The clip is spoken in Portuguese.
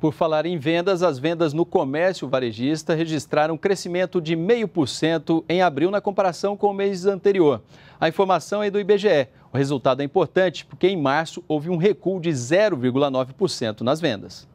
Por falar em vendas, as vendas no comércio varejista registraram um crescimento de 0,5% em abril na comparação com o mês anterior. A informação é do IBGE. O resultado é importante porque em março houve um recuo de 0,9% nas vendas.